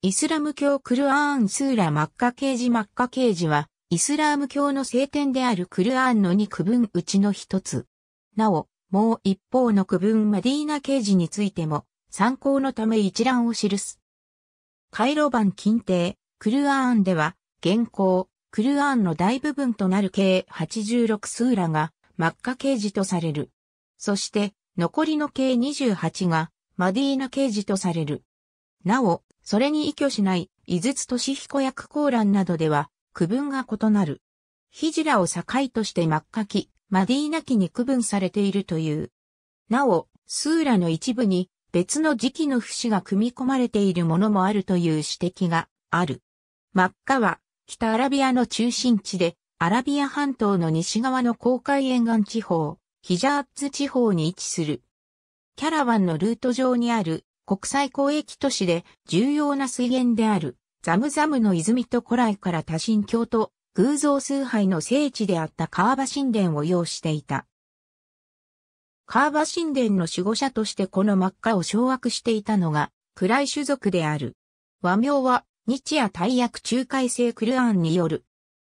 イスラム教クルアーンスーラマッカケージマッカケージは、イスラーム教の聖典であるクルアーンの2区分うちの一つ。なお、もう一方の区分マディーナケージについても、参考のため一覧を記す。カイロ版近帝、クルアーンでは、現行、クルアーンの大部分となる計86スーラが、マッカケージとされる。そして、残りの計28が、マディーナケージとされる。なお、それに依拠しない、伊筒俊彦役ランなどでは、区分が異なる。ヒジラを境として真っ赤き、マディーナ期に区分されているという。なお、スーラの一部に別の時期の節が組み込まれているものもあるという指摘がある。真っ赤は北アラビアの中心地でアラビア半島の西側の公海沿岸地方、ヒジャーッツ地方に位置する。キャラワンのルート上にある国際交易都市で重要な水源であるザムザムの泉と古来から多神教と偶像崇拝の聖地であったカーバ神殿を要していた。カーバ神殿の守護者としてこの真っ赤を掌握していたのがクライ種族である。和名は日夜大役仲介制クルアンによる。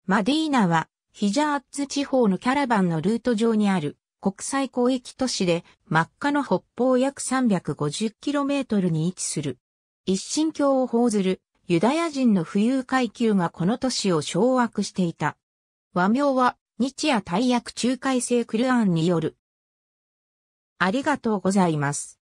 マディーナはヒジャーッ地方のキャラバンのルート上にある国際交易都市で、真っ赤の北方約 350km に位置する。一神教を奉ずるユダヤ人の富裕階級がこの都市を掌握していた。和名は日夜大役仲介制クルアンによる。ありがとうございます。